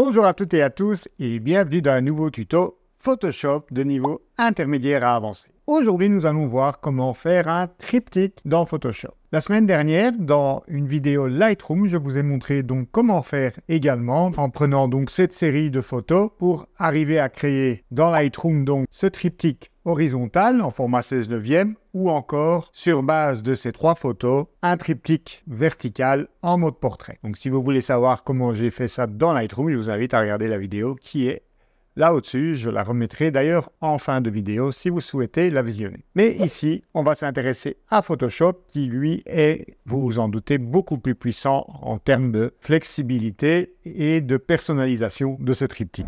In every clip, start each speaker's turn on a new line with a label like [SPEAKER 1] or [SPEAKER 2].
[SPEAKER 1] Bonjour à toutes et à tous et bienvenue dans un nouveau tuto Photoshop de niveau intermédiaire à avancé. Aujourd'hui, nous allons voir comment faire un triptyque dans Photoshop. La semaine dernière, dans une vidéo Lightroom, je vous ai montré donc comment faire également en prenant donc cette série de photos pour arriver à créer dans Lightroom donc ce triptyque horizontale en format 16 neuvième ou encore, sur base de ces trois photos, un triptyque vertical en mode portrait. Donc si vous voulez savoir comment j'ai fait ça dans Lightroom, je vous invite à regarder la vidéo qui est là au-dessus. Je la remettrai d'ailleurs en fin de vidéo si vous souhaitez la visionner. Mais ici, on va s'intéresser à Photoshop qui, lui, est, vous vous en doutez, beaucoup plus puissant en termes de flexibilité et de personnalisation de ce triptyque.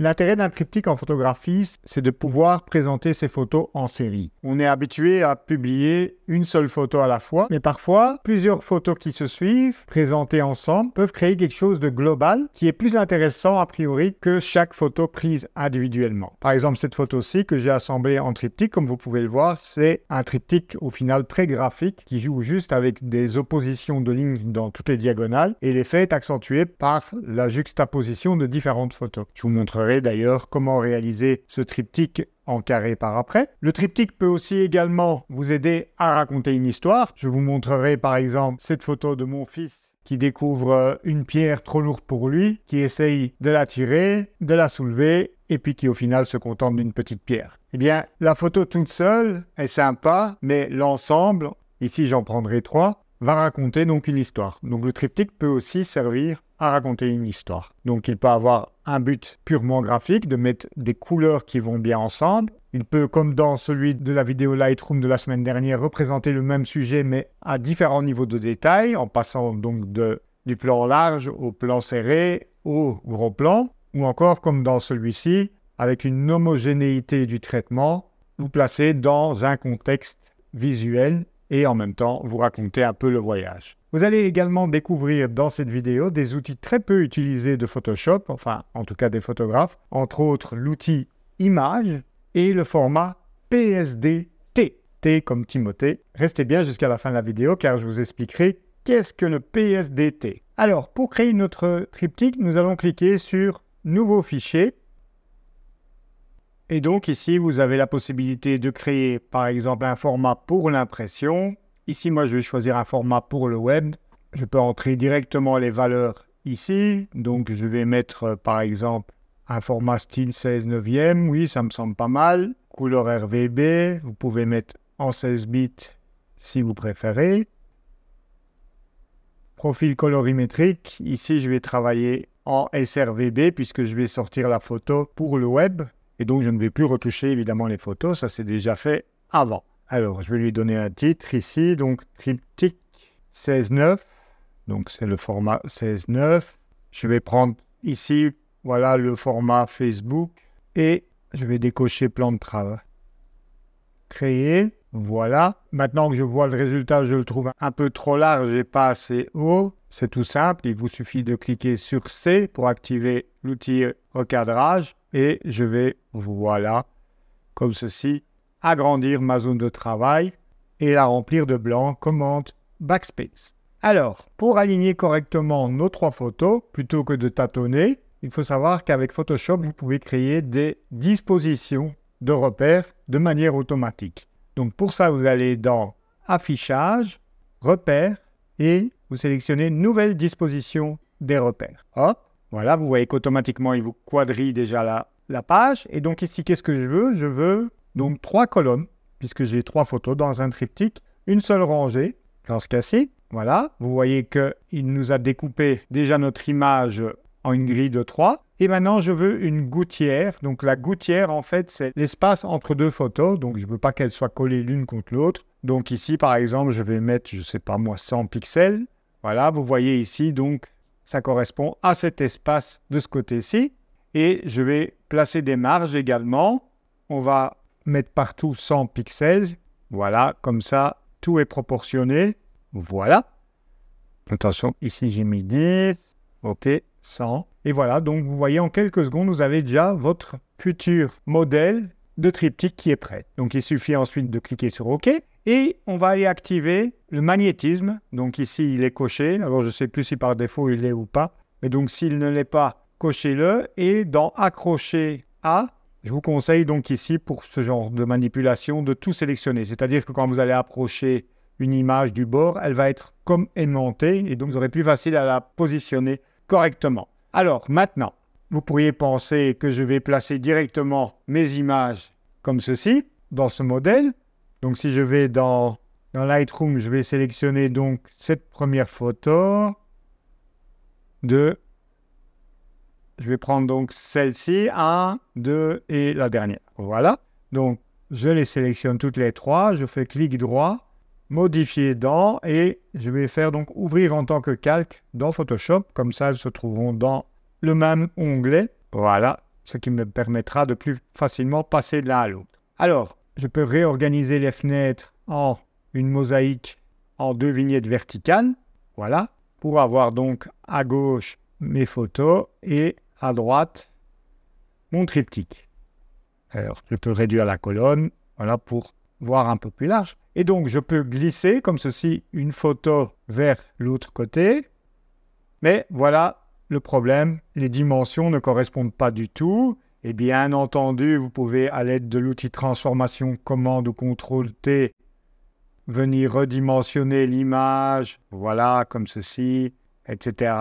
[SPEAKER 1] L'intérêt d'un triptyque en photographie, c'est de pouvoir présenter ses photos en série. On est habitué à publier une seule photo à la fois, mais parfois, plusieurs photos qui se suivent, présentées ensemble, peuvent créer quelque chose de global qui est plus intéressant a priori que chaque photo prise individuellement. Par exemple, cette photo-ci que j'ai assemblée en triptyque, comme vous pouvez le voir, c'est un triptyque au final très graphique qui joue juste avec des oppositions de lignes dans toutes les diagonales et l'effet est accentué par la juxtaposition de différentes photos. Je vous montre d'ailleurs comment réaliser ce triptyque en carré par après. Le triptyque peut aussi également vous aider à raconter une histoire. Je vous montrerai par exemple cette photo de mon fils qui découvre euh, une pierre trop lourde pour lui, qui essaye de la tirer, de la soulever, et puis qui au final se contente d'une petite pierre. Eh bien, la photo toute seule est sympa, mais l'ensemble, ici j'en prendrai trois, va raconter donc une histoire. Donc le triptyque peut aussi servir à raconter une histoire. Donc il peut avoir un but purement graphique, de mettre des couleurs qui vont bien ensemble. Il peut, comme dans celui de la vidéo Lightroom de la semaine dernière, représenter le même sujet mais à différents niveaux de détails en passant donc du plan large au plan serré au gros plan, ou encore comme dans celui-ci, avec une homogénéité du traitement, vous placer dans un contexte visuel et en même temps vous raconter un peu le voyage. Vous allez également découvrir dans cette vidéo des outils très peu utilisés de Photoshop, enfin en tout cas des photographes, entre autres l'outil Image et le format PSDT. t comme Timothée. Restez bien jusqu'à la fin de la vidéo car je vous expliquerai qu'est-ce que le PSDT. Alors pour créer notre triptyque, nous allons cliquer sur Nouveau fichier. Et donc ici, vous avez la possibilité de créer par exemple un format pour l'impression, Ici, moi, je vais choisir un format pour le web. Je peux entrer directement les valeurs ici. Donc, je vais mettre, euh, par exemple, un format style 16 neuvième. Oui, ça me semble pas mal. Couleur RVB. Vous pouvez mettre en 16 bits si vous préférez. Profil colorimétrique. Ici, je vais travailler en SRVB puisque je vais sortir la photo pour le web. Et donc, je ne vais plus retoucher évidemment les photos. Ça, c'est déjà fait avant. Alors, je vais lui donner un titre ici, donc triptyque 16.9. Donc, c'est le format 16.9. Je vais prendre ici, voilà, le format Facebook. Et je vais décocher plan de travail. Créer. Voilà. Maintenant que je vois le résultat, je le trouve un peu trop large et pas assez haut. C'est tout simple. Il vous suffit de cliquer sur C pour activer l'outil recadrage. Et je vais, voilà, comme ceci, agrandir ma zone de travail et la remplir de blanc, commande Backspace. Alors, pour aligner correctement nos trois photos, plutôt que de tâtonner, il faut savoir qu'avec Photoshop, vous pouvez créer des dispositions de repères de manière automatique. Donc pour ça, vous allez dans Affichage, Repères et vous sélectionnez Nouvelle disposition des repères. Hop, voilà, vous voyez qu'automatiquement, il vous quadrille déjà la, la page. Et donc ici, qu'est-ce que je veux Je veux donc trois colonnes, puisque j'ai trois photos dans un triptyque, une seule rangée, dans ce cas-ci. Voilà, vous voyez qu'il nous a découpé déjà notre image en une grille de trois, Et maintenant, je veux une gouttière. Donc la gouttière, en fait, c'est l'espace entre deux photos. Donc je ne veux pas qu'elles soient collées l'une contre l'autre. Donc ici, par exemple, je vais mettre, je ne sais pas moi, 100 pixels. Voilà, vous voyez ici, donc ça correspond à cet espace de ce côté-ci. Et je vais placer des marges également. On va mettre partout 100 pixels. Voilà, comme ça, tout est proportionné. Voilà. Attention, ici j'ai mis 10. OK, 100. Et voilà, donc vous voyez, en quelques secondes, vous avez déjà votre futur modèle de triptyque qui est prêt. Donc il suffit ensuite de cliquer sur OK. Et on va aller activer le magnétisme. Donc ici, il est coché. Alors je ne sais plus si par défaut il est ou pas. Mais donc s'il ne l'est pas, cochez-le. Et dans Accrocher à, je vous conseille donc ici, pour ce genre de manipulation, de tout sélectionner. C'est-à-dire que quand vous allez approcher une image du bord, elle va être comme aimantée et donc vous aurez plus facile à la positionner correctement. Alors maintenant, vous pourriez penser que je vais placer directement mes images comme ceci, dans ce modèle. Donc si je vais dans, dans Lightroom, je vais sélectionner donc cette première photo de je vais prendre donc celle-ci, 1, 2 et la dernière. Voilà. Donc, je les sélectionne toutes les trois. Je fais clic droit, modifier dans et je vais faire donc ouvrir en tant que calque dans Photoshop. Comme ça, elles se trouveront dans le même onglet. Voilà. Ce qui me permettra de plus facilement passer de l'un à l'autre. Alors, je peux réorganiser les fenêtres en une mosaïque en deux vignettes verticales. Voilà. Pour avoir donc à gauche mes photos et à droite, mon triptyque. Alors, je peux réduire la colonne, voilà, pour voir un peu plus large. Et donc, je peux glisser, comme ceci, une photo vers l'autre côté. Mais voilà le problème, les dimensions ne correspondent pas du tout. Et bien entendu, vous pouvez, à l'aide de l'outil transformation commande ou contrôle T, venir redimensionner l'image, voilà, comme ceci, etc.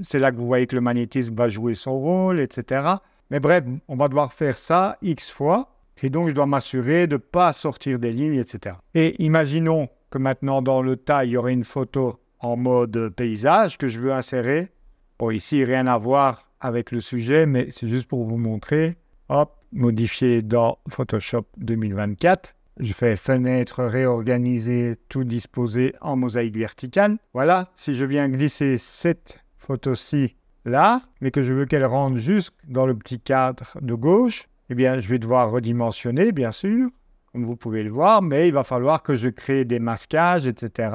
[SPEAKER 1] C'est là que vous voyez que le magnétisme va jouer son rôle, etc. Mais bref, on va devoir faire ça X fois. Et donc, je dois m'assurer de ne pas sortir des lignes, etc. Et imaginons que maintenant, dans le tas, il y aurait une photo en mode paysage que je veux insérer. Bon, ici, rien à voir avec le sujet, mais c'est juste pour vous montrer. Hop, modifier dans Photoshop 2024. Je fais fenêtre, réorganiser, tout disposer en mosaïque verticale. Voilà, si je viens glisser cette photo aussi là, mais que je veux qu'elle rentre jusque dans le petit cadre de gauche, eh bien, je vais devoir redimensionner, bien sûr, comme vous pouvez le voir, mais il va falloir que je crée des masquages, etc.,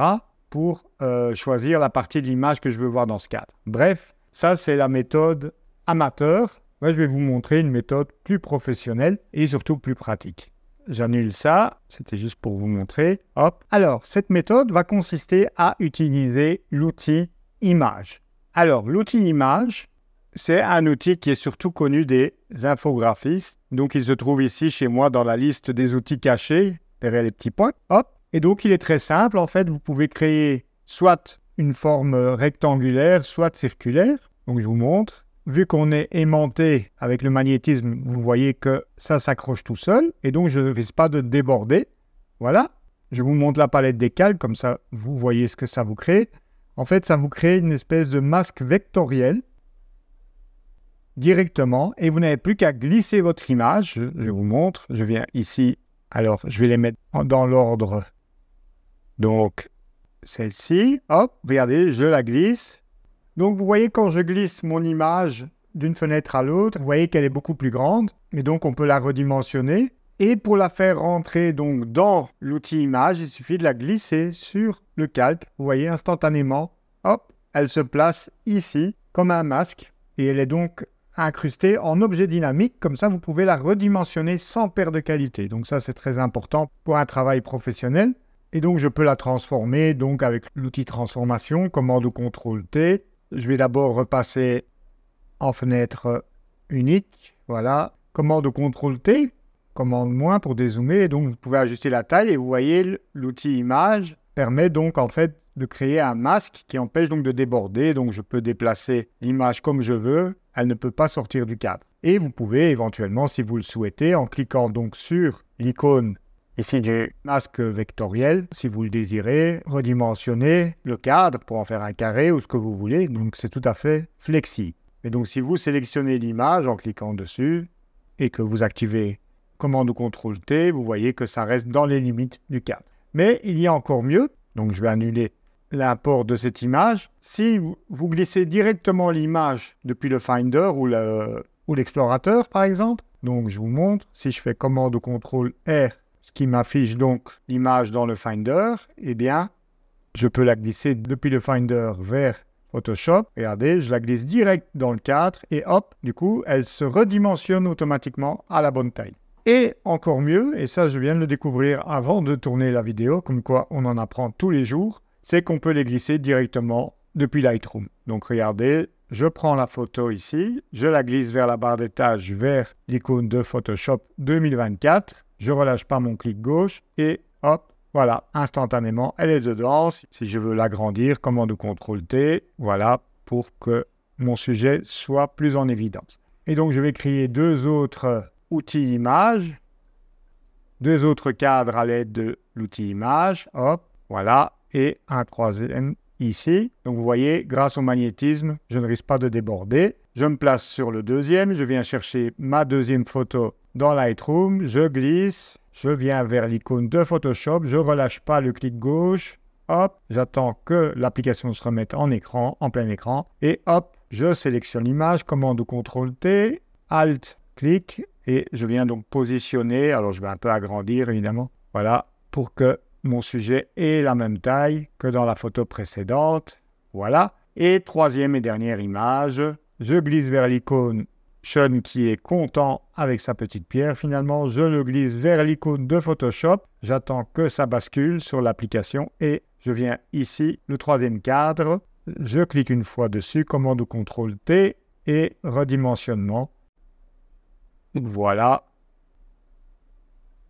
[SPEAKER 1] pour euh, choisir la partie de l'image que je veux voir dans ce cadre. Bref, ça, c'est la méthode amateur. Moi, je vais vous montrer une méthode plus professionnelle et surtout plus pratique. J'annule ça, c'était juste pour vous montrer. Hop. Alors, cette méthode va consister à utiliser l'outil image. Alors, l'outil image, c'est un outil qui est surtout connu des infographistes. Donc, il se trouve ici chez moi dans la liste des outils cachés, derrière les petits points. Hop. Et donc, il est très simple. En fait, vous pouvez créer soit une forme rectangulaire, soit circulaire. Donc, je vous montre. Vu qu'on est aimanté avec le magnétisme, vous voyez que ça s'accroche tout seul. Et donc, je ne risque pas de déborder. Voilà. Je vous montre la palette des comme ça, vous voyez ce que ça vous crée. En fait, ça vous crée une espèce de masque vectoriel directement et vous n'avez plus qu'à glisser votre image. Je, vous montre, je viens ici. Alors, je vais les mettre dans l'ordre. Donc, celle-ci, hop, regardez, je la glisse. Donc, vous voyez, quand je glisse mon image d'une fenêtre à l'autre, vous voyez qu'elle est beaucoup plus grande. Et donc, on peut la redimensionner. Et pour la faire rentrer donc dans l'outil image, il suffit de la glisser sur le calque. Vous voyez instantanément, hop, elle se place ici comme un masque et elle est donc incrustée en objet dynamique. Comme ça, vous pouvez la redimensionner sans perte de qualité. Donc ça, c'est très important pour un travail professionnel. Et donc, je peux la transformer donc avec l'outil transformation, commande contrôle T. Je vais d'abord repasser en fenêtre unique. Voilà, commande contrôle T commande moins pour dézoomer. Et donc, vous pouvez ajuster la taille. Et vous voyez, l'outil image permet donc en fait de créer un masque qui empêche donc de déborder. Donc, je peux déplacer l'image comme je veux. Elle ne peut pas sortir du cadre. Et vous pouvez éventuellement, si vous le souhaitez, en cliquant donc sur l'icône ici du masque vectoriel, si vous le désirez, redimensionner le cadre pour en faire un carré ou ce que vous voulez. Donc, c'est tout à fait flexible. Et donc, si vous sélectionnez l'image en cliquant dessus et que vous activez commande CTRL T, vous voyez que ça reste dans les limites du cadre. Mais il y a encore mieux, donc je vais annuler l'import de cette image. Si vous glissez directement l'image depuis le Finder ou l'explorateur, par exemple, donc je vous montre, si je fais commande CTRL R, ce qui m'affiche donc l'image dans le Finder, eh bien, je peux la glisser depuis le Finder vers Photoshop. Regardez, je la glisse direct dans le cadre et hop, du coup, elle se redimensionne automatiquement à la bonne taille. Et encore mieux, et ça je viens de le découvrir avant de tourner la vidéo, comme quoi on en apprend tous les jours, c'est qu'on peut les glisser directement depuis Lightroom. Donc regardez, je prends la photo ici, je la glisse vers la barre d'étage, vers l'icône de Photoshop 2024, je relâche pas mon clic gauche et hop, voilà, instantanément, elle est dedans. Si je veux l'agrandir, commande CTRL-T, voilà, pour que mon sujet soit plus en évidence. Et donc, je vais créer deux autres outil image, deux autres cadres à l'aide de l'outil image, hop, voilà, et un troisième ici. Donc vous voyez, grâce au magnétisme, je ne risque pas de déborder. Je me place sur le deuxième, je viens chercher ma deuxième photo dans Lightroom, je glisse, je viens vers l'icône de Photoshop, je relâche pas le clic gauche, hop, j'attends que l'application se remette en écran, en plein écran, et hop, je sélectionne l'image, commande ou CTRL T, Alt, clic, et je viens donc positionner, alors je vais un peu agrandir évidemment, voilà, pour que mon sujet ait la même taille que dans la photo précédente. Voilà. Et troisième et dernière image, je glisse vers l'icône Sean qui est content avec sa petite pierre. Finalement, je le glisse vers l'icône de Photoshop. J'attends que ça bascule sur l'application et je viens ici, le troisième cadre. Je clique une fois dessus, commande ou contrôle T et redimensionnement. Voilà.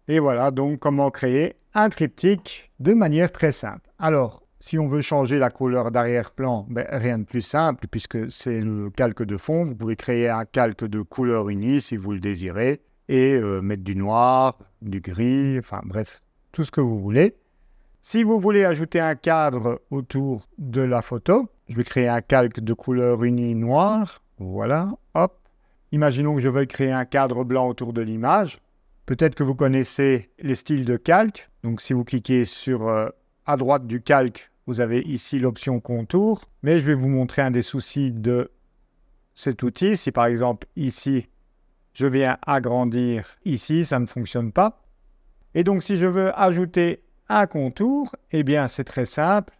[SPEAKER 1] Et voilà donc comment créer un triptyque de manière très simple. Alors, si on veut changer la couleur d'arrière-plan, ben, rien de plus simple puisque c'est le calque de fond. Vous pouvez créer un calque de couleur unie si vous le désirez et euh, mettre du noir, du gris, enfin bref, tout ce que vous voulez. Si vous voulez ajouter un cadre autour de la photo, je vais créer un calque de couleur unie noire. Voilà, hop. Imaginons que je veuille créer un cadre blanc autour de l'image. Peut-être que vous connaissez les styles de calque. Donc si vous cliquez sur euh, à droite du calque, vous avez ici l'option contour. Mais je vais vous montrer un des soucis de cet outil. Si par exemple ici, je viens agrandir ici, ça ne fonctionne pas. Et donc si je veux ajouter un contour, eh bien c'est très simple.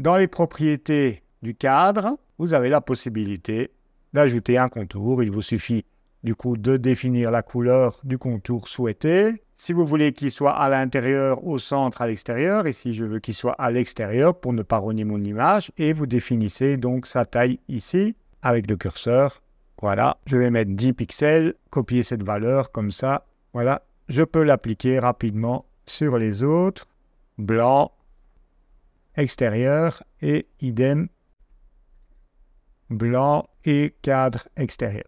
[SPEAKER 1] Dans les propriétés du cadre, vous avez la possibilité ajouter un contour. Il vous suffit du coup de définir la couleur du contour souhaité. Si vous voulez qu'il soit à l'intérieur, au centre, à l'extérieur, et si je veux qu'il soit à l'extérieur pour ne pas rogner mon image, et vous définissez donc sa taille ici avec le curseur. Voilà, je vais mettre 10 pixels, copier cette valeur comme ça. Voilà, je peux l'appliquer rapidement sur les autres. Blanc, extérieur et idem blanc et cadre extérieur.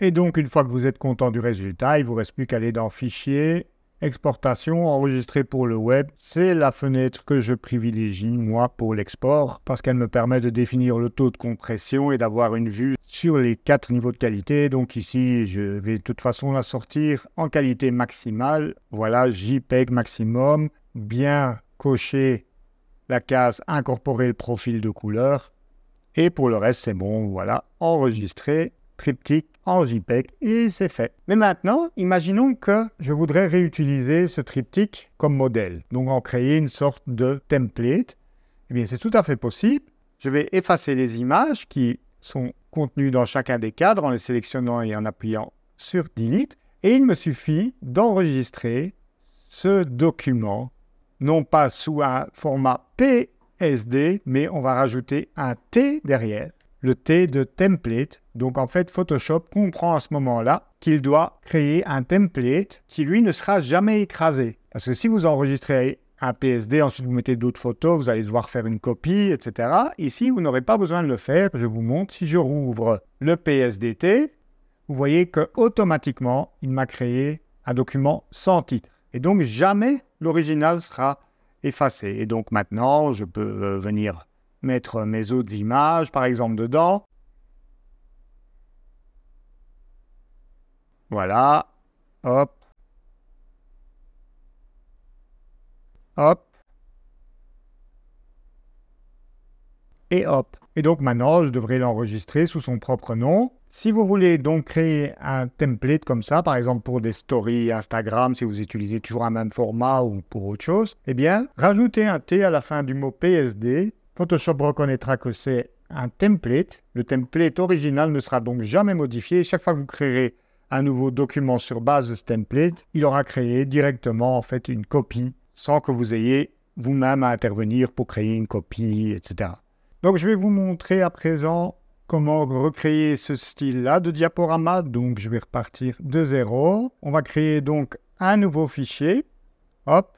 [SPEAKER 1] Et donc, une fois que vous êtes content du résultat, il vous reste plus qu'à aller dans Fichier, Exportation, Enregistrer pour le web. C'est la fenêtre que je privilégie, moi, pour l'export, parce qu'elle me permet de définir le taux de compression et d'avoir une vue sur les quatre niveaux de qualité. Donc ici, je vais de toute façon la sortir en qualité maximale. Voilà, JPEG maximum, bien cocher la case Incorporer le profil de couleur et pour le reste, c'est bon, voilà, enregistré, triptyque en JPEG et c'est fait. Mais maintenant, imaginons que je voudrais réutiliser ce triptyque comme modèle, donc en créer une sorte de template. Eh bien, c'est tout à fait possible. Je vais effacer les images qui sont contenues dans chacun des cadres en les sélectionnant et en appuyant sur Delete. Et il me suffit d'enregistrer ce document, non pas sous un format P SD, mais on va rajouter un T derrière, le T de template. Donc en fait, Photoshop comprend à ce moment-là qu'il doit créer un template qui lui ne sera jamais écrasé. Parce que si vous enregistrez un PSD, ensuite vous mettez d'autres photos, vous allez devoir faire une copie, etc. Ici, vous n'aurez pas besoin de le faire. Je vous montre, si je rouvre le PSDT, vous voyez que automatiquement, il m'a créé un document sans titre. Et donc, jamais l'original sera effacé. Et donc maintenant, je peux euh, venir mettre mes autres images, par exemple, dedans. Voilà. Hop. Hop. Et hop. Et donc maintenant, je devrais l'enregistrer sous son propre nom. Si vous voulez donc créer un template comme ça, par exemple pour des stories Instagram, si vous utilisez toujours un même format ou pour autre chose, eh bien, rajoutez un T à la fin du mot PSD. Photoshop reconnaîtra que c'est un template. Le template original ne sera donc jamais modifié. Chaque fois que vous créerez un nouveau document sur base de ce template, il aura créé directement en fait une copie sans que vous ayez vous-même à intervenir pour créer une copie, etc. Donc je vais vous montrer à présent comment recréer ce style-là de diaporama. Donc, je vais repartir de zéro. On va créer donc un nouveau fichier. Hop.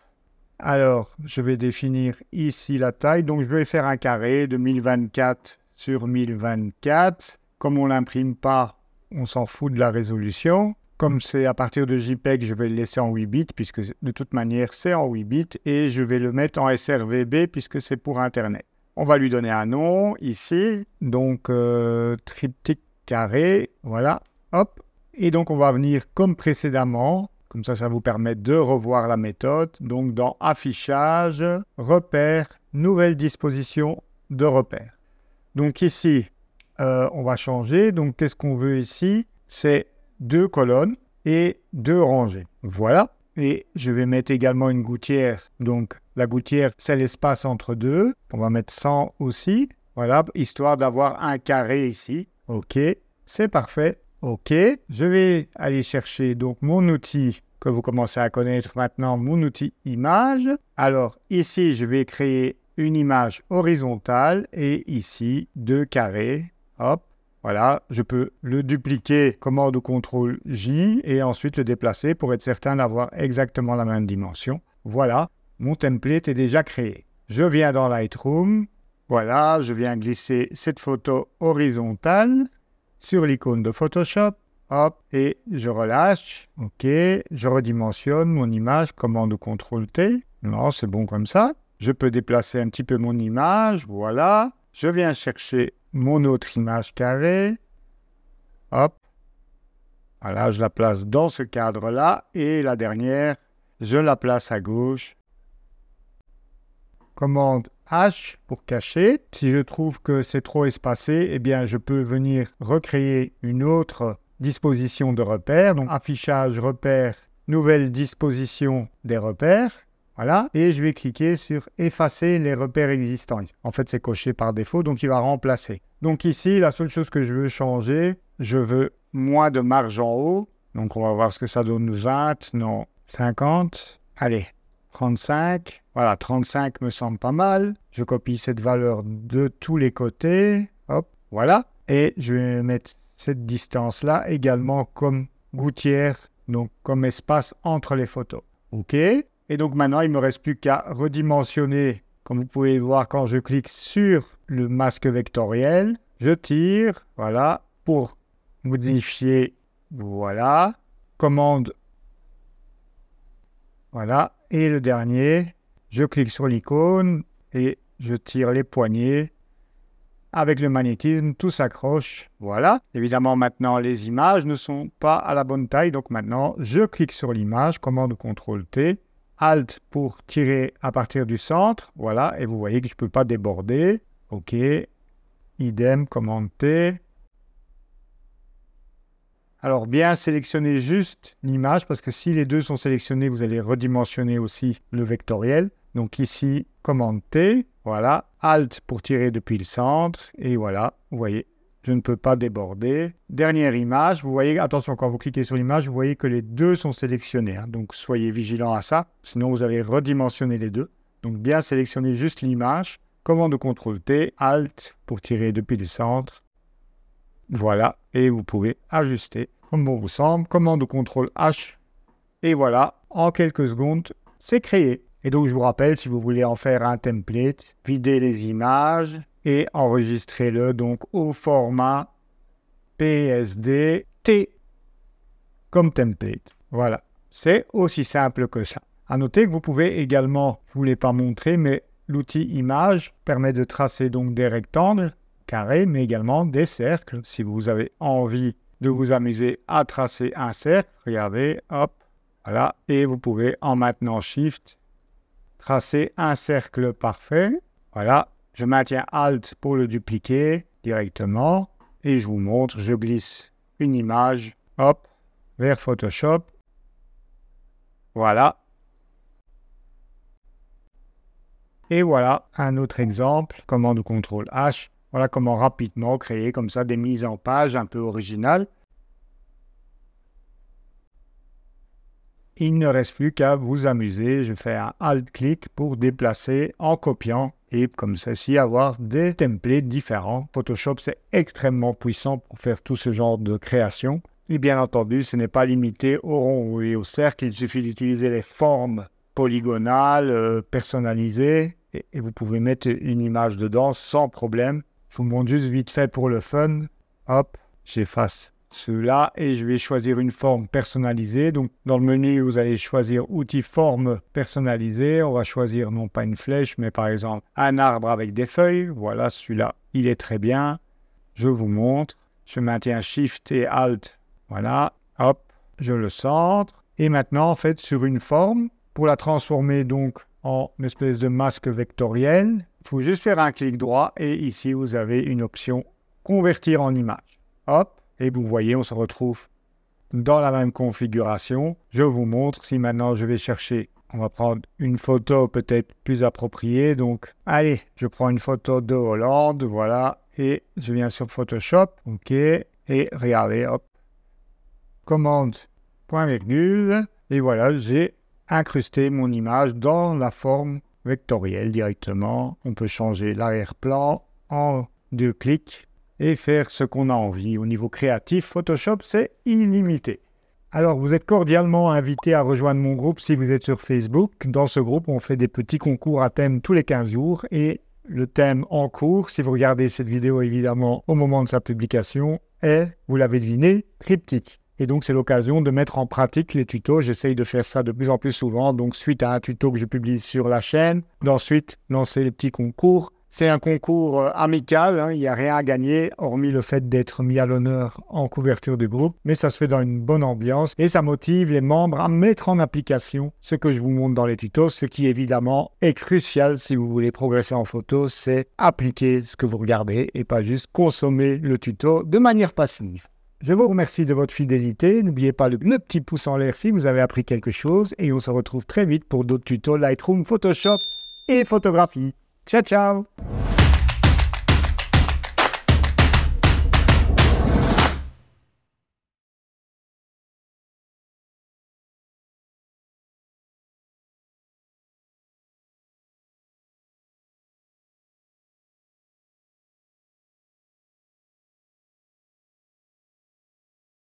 [SPEAKER 1] Alors, je vais définir ici la taille. Donc, je vais faire un carré de 1024 sur 1024. Comme on l'imprime pas, on s'en fout de la résolution. Comme c'est à partir de JPEG, je vais le laisser en 8 bits, puisque de toute manière, c'est en 8 bits, et je vais le mettre en SRVB, puisque c'est pour Internet. On va lui donner un nom ici. Donc, euh, carré. Voilà. Hop. Et donc, on va venir comme précédemment. Comme ça, ça vous permet de revoir la méthode. Donc, dans affichage, repère, nouvelle disposition de repère. Donc, ici, euh, on va changer. Donc, qu'est-ce qu'on veut ici C'est deux colonnes et deux rangées. Voilà. Et je vais mettre également une gouttière. Donc la gouttière, c'est l'espace entre deux. On va mettre 100 aussi. Voilà, histoire d'avoir un carré ici. OK, c'est parfait. OK, je vais aller chercher donc mon outil que vous commencez à connaître maintenant, mon outil image. Alors ici, je vais créer une image horizontale et ici, deux carrés. Hop, voilà, je peux le dupliquer, commande contrôle J, et ensuite le déplacer pour être certain d'avoir exactement la même dimension. Voilà, mon template est déjà créé. Je viens dans Lightroom. Voilà, je viens glisser cette photo horizontale sur l'icône de Photoshop. Hop, et je relâche. OK, je redimensionne mon image, commande contrôle T. Non, c'est bon comme ça. Je peux déplacer un petit peu mon image. Voilà. Je viens chercher mon autre image carrée. Hop. Voilà, je la place dans ce cadre-là. Et la dernière, je la place à gauche. Commande H pour cacher. Si je trouve que c'est trop espacé, eh bien, je peux venir recréer une autre disposition de repères. Donc, affichage, repères, nouvelle disposition des repères. Voilà, et je vais cliquer sur effacer les repères existants. En fait, c'est coché par défaut, donc il va remplacer. Donc ici, la seule chose que je veux changer, je veux moins de marge en haut. Donc on va voir ce que ça donne. 20, non, 50. Allez, 35. Voilà, 35 me semble pas mal. Je copie cette valeur de tous les côtés. Hop, voilà. Et je vais mettre cette distance-là également comme gouttière, donc comme espace entre les photos. OK. Et donc maintenant, il me reste plus qu'à redimensionner comme vous pouvez le voir, quand je clique sur le masque vectoriel, je tire, voilà, pour modifier, voilà, commande, voilà, et le dernier, je clique sur l'icône et je tire les poignées avec le magnétisme, tout s'accroche. Voilà. Évidemment, maintenant, les images ne sont pas à la bonne taille. Donc maintenant, je clique sur l'image, commande CTRL-T. Alt pour tirer à partir du centre. Voilà, et vous voyez que je ne peux pas déborder. OK. Idem, commenter. Alors, bien sélectionner juste l'image, parce que si les deux sont sélectionnés, vous allez redimensionner aussi le vectoriel. Donc ici, commenter. Voilà, Alt pour tirer depuis le centre. Et voilà, vous voyez, je ne peux pas déborder. Dernière image, vous voyez, attention, quand vous cliquez sur l'image, vous voyez que les deux sont sélectionnés. Hein. donc soyez vigilant à ça, sinon vous allez redimensionner les deux. Donc bien sélectionner juste l'image. Commande CTRL T, ALT pour tirer depuis le centre. Voilà, et vous pouvez ajuster comme bon vous semble. Commande CTRL H. Et voilà, en quelques secondes, c'est créé. Et donc je vous rappelle, si vous voulez en faire un template, videz les images, et enregistrez-le donc au format PSDT comme template. Voilà, c'est aussi simple que ça. À noter que vous pouvez également, je ne vous l'ai pas montré, mais l'outil image permet de tracer donc des rectangles, carrés, mais également des cercles. Si vous avez envie de vous amuser à tracer un cercle, regardez, hop, voilà, et vous pouvez en maintenant Shift tracer un cercle parfait. Voilà, je maintiens Alt pour le dupliquer directement et je vous montre, je glisse une image, hop, vers Photoshop. Voilà. Et voilà un autre exemple, commande CTRL H. Voilà comment rapidement créer comme ça des mises en page un peu originales. Il ne reste plus qu'à vous amuser. Je fais un Alt-clic pour déplacer en copiant et comme ceci avoir des templates différents. Photoshop, c'est extrêmement puissant pour faire tout ce genre de création. Et bien entendu, ce n'est pas limité au rond et au cercle. Il suffit d'utiliser les formes polygonales, euh, personnalisées, et, et, vous pouvez mettre une image dedans sans problème. Je vous montre juste vite fait pour le fun. Hop, j'efface cela et je vais choisir une forme personnalisée. Donc dans le menu, vous allez choisir outil forme personnalisée. On va choisir non pas une flèche, mais par exemple un arbre avec des feuilles. Voilà celui-là, il est très bien. Je vous montre. Je maintiens Shift et Alt. Voilà, hop, je le centre. Et maintenant, en fait, sur une forme, pour la transformer donc en espèce de masque vectoriel, il faut juste faire un clic droit et ici, vous avez une option convertir en image. Hop, et vous voyez, on se retrouve dans la même configuration. Je vous montre si maintenant je vais chercher. On va prendre une photo peut-être plus appropriée. Donc, allez, je prends une photo de Hollande. Voilà. Et je viens sur Photoshop. OK. Et regardez, hop. Commande, point virgule. Et voilà, j'ai incrusté mon image dans la forme vectorielle directement. On peut changer l'arrière-plan en deux clics et faire ce qu'on a envie. Au niveau créatif, Photoshop, c'est illimité. Alors, vous êtes cordialement invité à rejoindre mon groupe si vous êtes sur Facebook. Dans ce groupe, on fait des petits concours à thème tous les 15 jours et le thème en cours, si vous regardez cette vidéo évidemment au moment de sa publication, est, vous l'avez deviné, triptyque. Et donc, c'est l'occasion de mettre en pratique les tutos. J'essaye de faire ça de plus en plus souvent. Donc, suite à un tuto que je publie sur la chaîne, d'ensuite lancer les petits concours, c'est un concours euh, amical, hein. il n'y a rien à gagner, hormis le fait d'être mis à l'honneur en couverture du groupe, mais ça se fait dans une bonne ambiance et ça motive les membres à mettre en application ce que je vous montre dans les tutos, ce qui évidemment est crucial si vous voulez progresser en photo, c'est appliquer ce que vous regardez et pas juste consommer le tuto de manière passive. Je vous remercie de votre fidélité. N'oubliez pas le, petit pouce en l'air si vous avez appris quelque chose. Et on se retrouve très vite pour d'autres tutos Lightroom, Photoshop et photographie. Tchau, tchau.